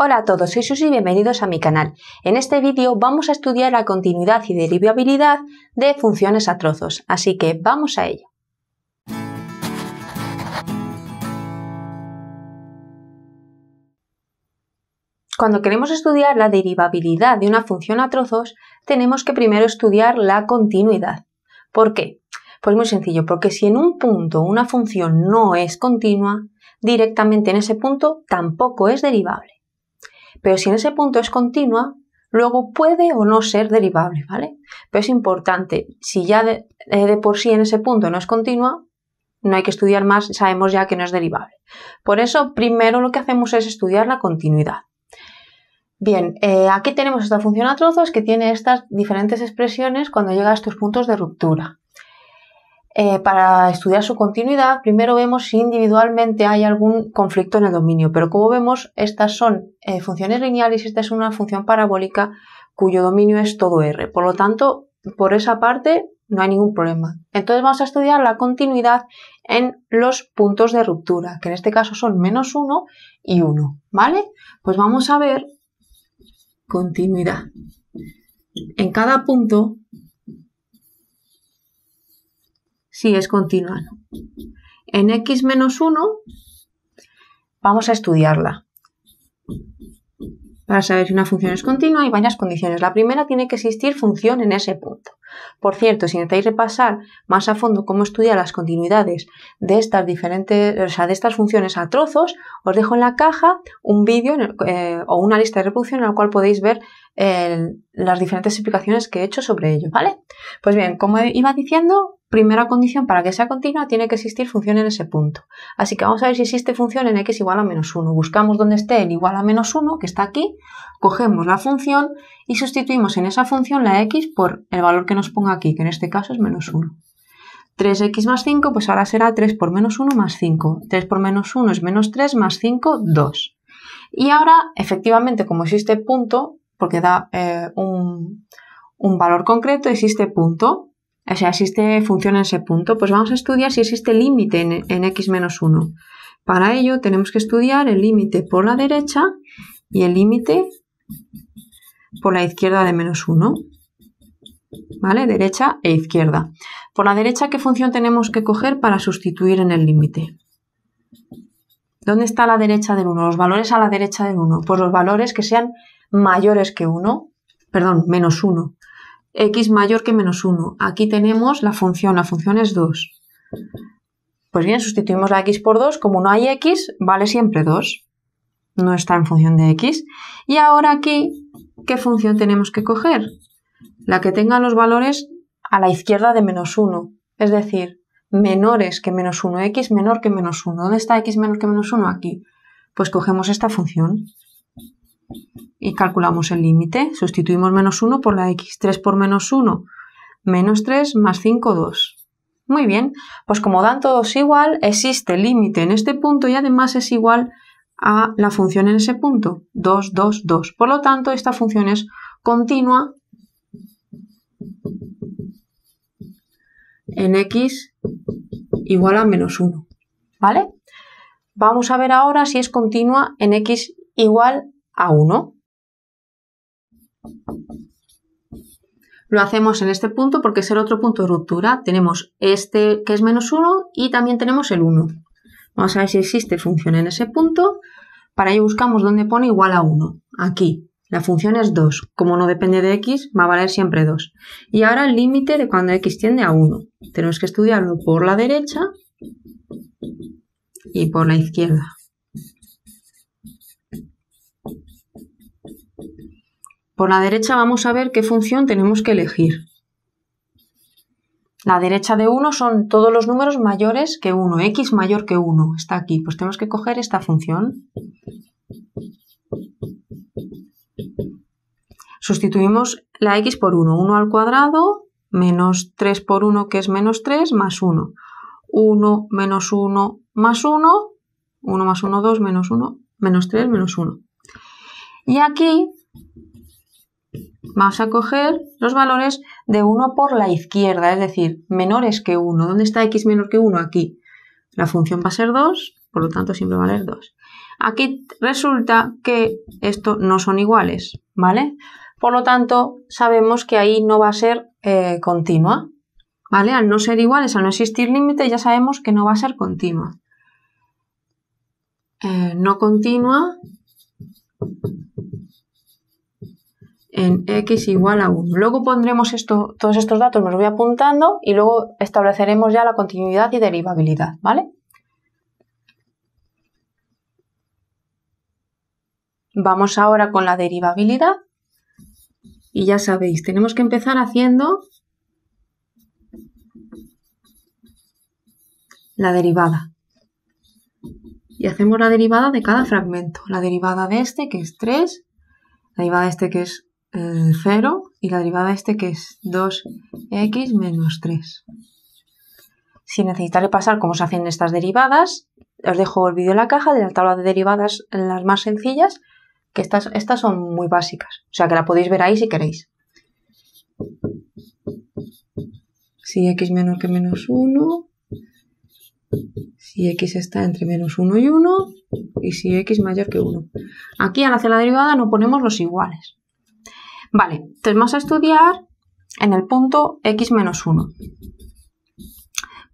Hola a todos, soy Susi y bienvenidos a mi canal. En este vídeo vamos a estudiar la continuidad y derivabilidad de funciones a trozos, así que vamos a ello. Cuando queremos estudiar la derivabilidad de una función a trozos, tenemos que primero estudiar la continuidad. ¿Por qué? Pues muy sencillo, porque si en un punto una función no es continua, directamente en ese punto tampoco es derivable. Pero si en ese punto es continua, luego puede o no ser derivable, ¿vale? Pero es importante, si ya eh, de, por sí en ese punto no es continua, no hay que estudiar más, sabemos ya que no es derivable. Por eso, primero lo que hacemos es estudiar la continuidad. Bien, eh, aquí tenemos esta función a trozos que tiene estas diferentes expresiones cuando llega a estos puntos de ruptura. Eh, para estudiar su continuidad, primero vemos si individualmente hay algún conflicto en el dominio, pero como vemos, estas son eh, funciones lineales y esta es una función parabólica cuyo dominio es todo R. Por lo tanto, por esa parte no hay ningún problema. Entonces vamos a estudiar la continuidad en los puntos de ruptura, que en este caso son menos 1 y 1, ¿vale? Pues vamos a ver continuidad. En cada punto si es continua. En x menos 1 vamos a estudiarla para saber si una función es continua hay varias condiciones. La primera tiene que existir función en ese punto. Por cierto, si necesitáis repasar más a fondo cómo estudiar las continuidades de estas diferentes, de estas funciones a trozos, os dejo en la caja un vídeo eh, o una lista de reproducción en la cual podéis ver eh, las diferentes explicaciones que he hecho sobre ello, ¿vale? Pues bien, como iba diciendo, primera condición para que sea continua tiene que existir función en ese punto. Así que vamos a ver si existe función en x igual a menos 1. Buscamos donde esté el igual a menos 1, que está aquí, cogemos la función y sustituimos en esa función la x por el valor que nos ponga aquí, que en este caso es menos 1. 3x más 5, pues ahora será 3 por menos 1 más 5. 3 por menos 1 es menos 3 más 5, 2. Y ahora, efectivamente, como existe punto, porque da eh, un, un valor concreto, existe punto o sea, existe función en ese punto, pues vamos a estudiar si existe límite en, en x menos 1. Para ello tenemos que estudiar el límite por la derecha y el límite por la izquierda de menos 1. ¿Vale? Derecha e izquierda. Por la derecha, ¿qué función tenemos que coger para sustituir en el límite? ¿Dónde está la derecha del 1? Los valores a la derecha del 1. Pues los valores que sean mayores que 1, perdón, menos 1 x mayor que menos 1. Aquí tenemos la función, la función es 2. Pues bien, sustituimos la x por 2, como no hay x, vale siempre 2. No está en función de x. Y ahora aquí, ¿qué función tenemos que coger? La que tenga los valores a la izquierda de menos 1, es decir, menores que menos 1, x menor que menos 1. ¿Dónde está x menor que menos 1? Aquí. Pues cogemos esta función y calculamos el límite. Sustituimos menos 1 por la x3 por menos 1. Menos 3 más 5, 2. Muy bien, pues como dan todos igual, existe límite en este punto y además es igual a la función en ese punto, 2, 2, 2. Por lo tanto, esta función es continua en x igual a menos 1. ¿Vale? Vamos a ver ahora si es continua en x igual a 1. Lo hacemos en este punto porque es el otro punto de ruptura. Tenemos este que es menos 1 y también tenemos el 1. Vamos a ver si existe función en ese punto. Para ello buscamos donde pone igual a 1. Aquí. La función es 2. Como no depende de x, va a valer siempre 2. Y ahora el límite de cuando x tiende a 1. Tenemos que estudiarlo por la derecha y por la izquierda. Por la derecha vamos a ver qué función tenemos que elegir. La derecha de 1 son todos los números mayores que 1, x mayor que 1, está aquí. Pues tenemos que coger esta función. Sustituimos la x por 1, 1 al cuadrado, menos 3 por 1 que es menos 3, más 1. 1 menos 1 más 1, 1 más 1, 2, menos 1, menos 3, menos 1. Y aquí Vamos a coger los valores de 1 por la izquierda, es decir, menores que 1. ¿Dónde está x menor que 1? Aquí. La función va a ser 2, por lo tanto siempre va a ser 2. Aquí resulta que esto no son iguales, ¿vale? Por lo tanto, sabemos que ahí no va a ser eh, continua, ¿vale? Al no ser iguales, al no existir límite, ya sabemos que no va a ser continua. Eh, no continua en x igual a 1. Luego pondremos esto, todos estos datos, me los voy apuntando y luego estableceremos ya la continuidad y derivabilidad, ¿vale? Vamos ahora con la derivabilidad y ya sabéis, tenemos que empezar haciendo la derivada. Y hacemos la derivada de cada fragmento. La derivada de este que es 3, la derivada de este que es 0 y la derivada este que es 2x menos 3. Si necesitaré pasar cómo se hacen estas derivadas, os dejo el vídeo en la caja de la tabla de derivadas, las más sencillas, que estas, estas son muy básicas. O sea que la podéis ver ahí si queréis. Si x menor que menos 1, si x está entre menos 1 y 1, y si x mayor que 1. Aquí al hacer la derivada no ponemos los iguales. Vale, entonces vamos a estudiar en el punto x menos 1.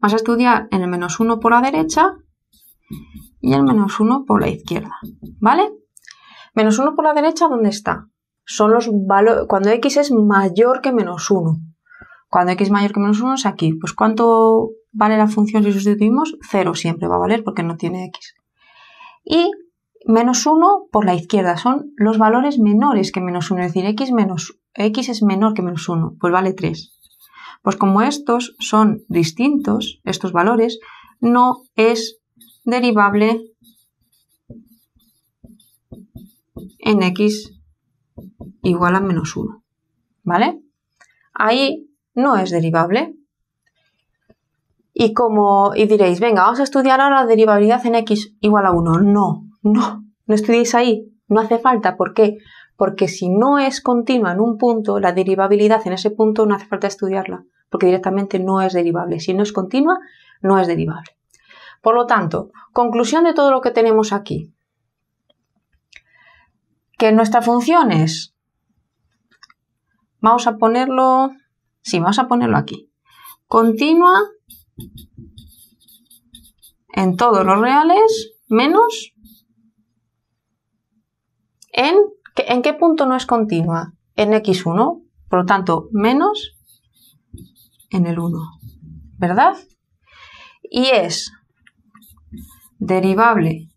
Vas a estudiar en el menos 1 por la derecha y el menos 1 por la izquierda. ¿Vale? Menos 1 por la derecha, ¿dónde está? Son los valores. Cuando x es mayor que menos 1. Cuando x es mayor que menos 1 es aquí. Pues ¿cuánto vale la función si sustituimos? 0 siempre va a valer porque no tiene x. Y menos 1 por la izquierda. Son los valores menores que menos 1, es decir, x, x es menor que menos 1, pues vale 3. Pues como estos son distintos, estos valores, no es derivable en x igual a menos 1. ¿Vale? Ahí no es derivable. Y como y diréis, venga, vamos a estudiar ahora la derivabilidad en x igual a 1. No, no, no estudiéis ahí, no hace falta. ¿Por qué? Porque si no es continua en un punto, la derivabilidad en ese punto no hace falta estudiarla, porque directamente no es derivable. Si no es continua, no es derivable. Por lo tanto, conclusión de todo lo que tenemos aquí. Que nuestra función es, vamos a ponerlo, sí, vamos a ponerlo aquí, continua en todos los reales menos en, qué punto no es continua? En x1, por lo tanto, menos en el 1, ¿verdad? Y es derivable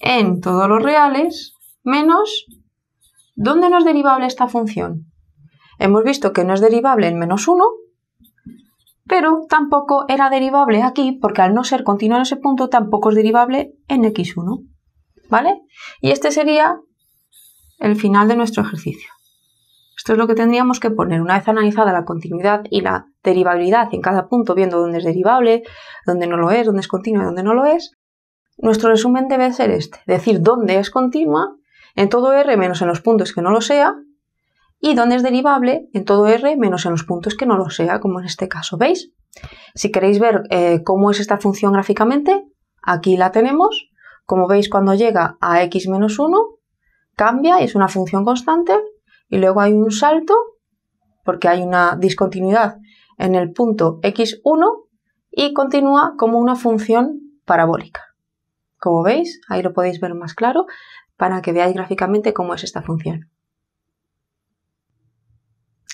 en todos los reales menos... ¿Dónde no es derivable esta función? Hemos visto que no es derivable en menos 1, pero tampoco era derivable aquí porque al no ser continua en ese punto tampoco es derivable en x1. ¿Vale? Y este sería el final de nuestro ejercicio. Esto es lo que tendríamos que poner una vez analizada la continuidad y la derivabilidad en cada punto, viendo dónde es derivable, dónde no lo es, dónde es continua y dónde no lo es. Nuestro resumen debe ser este, decir dónde es continua en todo R menos en los puntos que no lo sea y dónde es derivable en todo R menos en los puntos que no lo sea, como en este caso. ¿Veis? Si queréis ver eh, cómo es esta función gráficamente, aquí la tenemos como veis, cuando llega a x menos 1, cambia y es una función constante, y luego hay un salto, porque hay una discontinuidad en el punto x1, y continúa como una función parabólica. Como veis, ahí lo podéis ver más claro para que veáis gráficamente cómo es esta función.